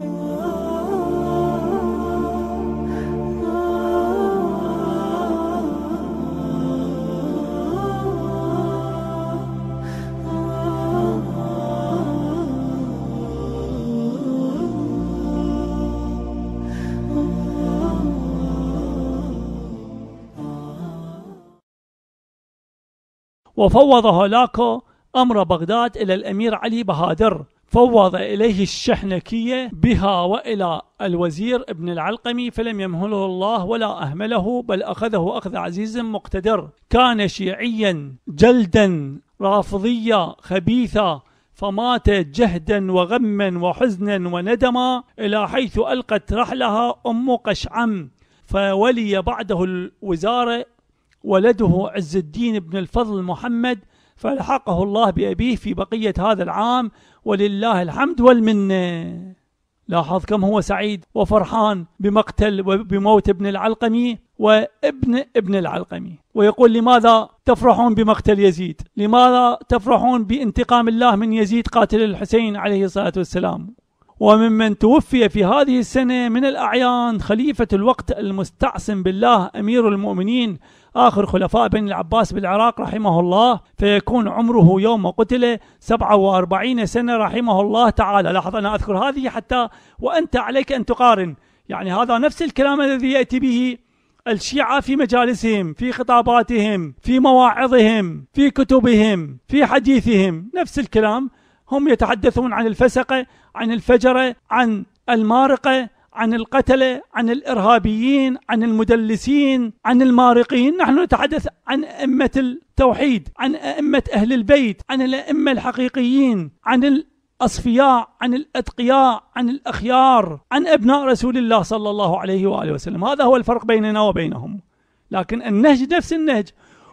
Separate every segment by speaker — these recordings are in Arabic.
Speaker 1: وفوض هولاكو أمر بغداد إلى الأمير علي بهادر فوض إليه الشحنكية بها وإلى الوزير ابن العلقمي فلم يمهله الله ولا أهمله بل أخذه أخذ عزيز مقتدر كان شيعيا جلدا رافضيا خبيثا فمات جهدا وغما وحزنا وندما إلى حيث ألقت رحلها أم قشعم فولي بعده الوزارة ولده عز الدين بن الفضل محمد فألحقه الله بأبيه في بقية هذا العام ولله الحمد والمنة لاحظ كم هو سعيد وفرحان بمقتل وبموت ابن العلقمي وابن ابن العلقمي ويقول لماذا تفرحون بمقتل يزيد لماذا تفرحون بانتقام الله من يزيد قاتل الحسين عليه الصلاة والسلام وممن توفي في هذه السنة من الأعيان خليفة الوقت المستعصم بالله أمير المؤمنين آخر خلفاء بني العباس بالعراق رحمه الله فيكون عمره يوم قتل 47 سنة رحمه الله تعالى لاحظ أنا أذكر هذه حتى وأنت عليك أن تقارن يعني هذا نفس الكلام الذي يأتي به الشيعة في مجالسهم في خطاباتهم في مواعظهم في كتبهم في حديثهم نفس الكلام هم يتحدثون عن الفسقة عن الفجرة عن المارقة عن القتلة عن الإرهابيين عن المدلسين عن المارقين نحن نتحدث عن أئمة التوحيد عن أئمة أهل البيت عن الأئمة الحقيقيين عن الأصفياء عن الأتقياء عن الأخيار عن أبناء رسول الله صلى الله عليه وآله وسلم هذا هو الفرق بيننا وبينهم لكن النهج نفس النهج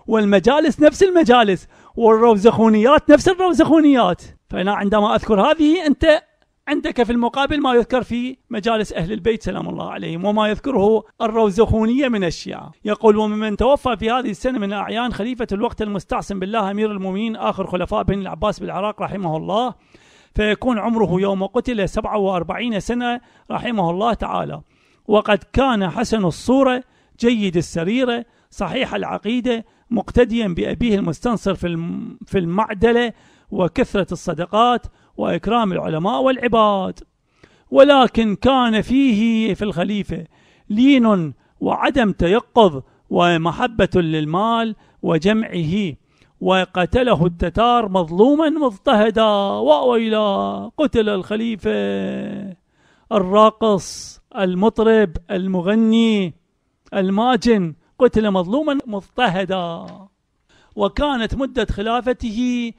Speaker 1: والمجالس نفس المجالس والروزخونيات نفس الروزخونيات فأنا عندما أذكر هذه أنت عندك في المقابل ما يذكر في مجالس أهل البيت سلام الله عليهم وما يذكره الروزخونية من الشيعة يقول وممن توفى في هذه السنة من أعيان خليفة الوقت المستعصم بالله أمير المؤمنين آخر خلفاء بني العباس بالعراق رحمه الله فيكون عمره يوم قتل 47 سنة رحمه الله تعالى وقد كان حسن الصورة جيد السريرة صحيح العقيدة مقتديا بأبيه المستنصر في المعدلة وكثرة الصدقات وإكرام العلماء والعباد ولكن كان فيه في الخليفة لين وعدم تيقظ ومحبة للمال وجمعه وقتله التتار مظلوما مضطهدا وويلا قتل الخليفة الراقص المطرب المغني الماجن قتل مظلوما مضطهدا وكانت مدة خلافته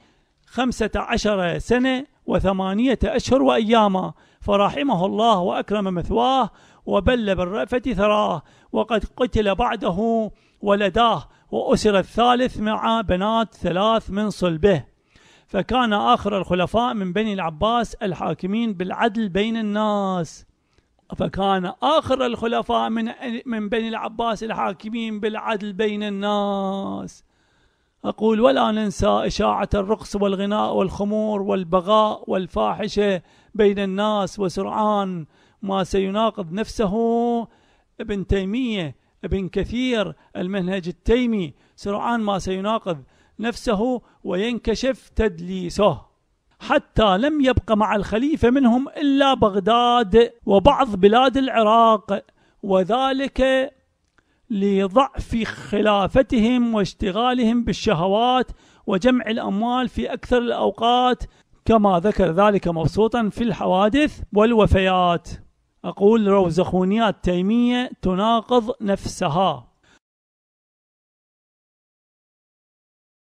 Speaker 1: خمسة عشر سنة وثمانية أشهر وأياما فرحمه الله وأكرم مثواه وبل بالرأفة ثراه وقد قتل بعده ولداه وأسر الثالث مع بنات ثلاث من صلبه فكان آخر الخلفاء من بني العباس الحاكمين بالعدل بين الناس فكان آخر الخلفاء من, من بني العباس الحاكمين بالعدل بين الناس أقول ولا ننسى إشاعة الرقص والغناء والخمور والبغاء والفاحشة بين الناس وسرعان ما سيناقض نفسه ابن تيمية ابن كثير المنهج التيمي سرعان ما سيناقض نفسه وينكشف تدليسه حتى لم يبق مع الخليفة منهم إلا بغداد وبعض بلاد العراق وذلك لضعف خلافتهم واشتغالهم بالشهوات وجمع الأموال في أكثر الأوقات كما ذكر ذلك مبسوطا في الحوادث والوفيات أقول روزخونيات تيمية تناقض نفسها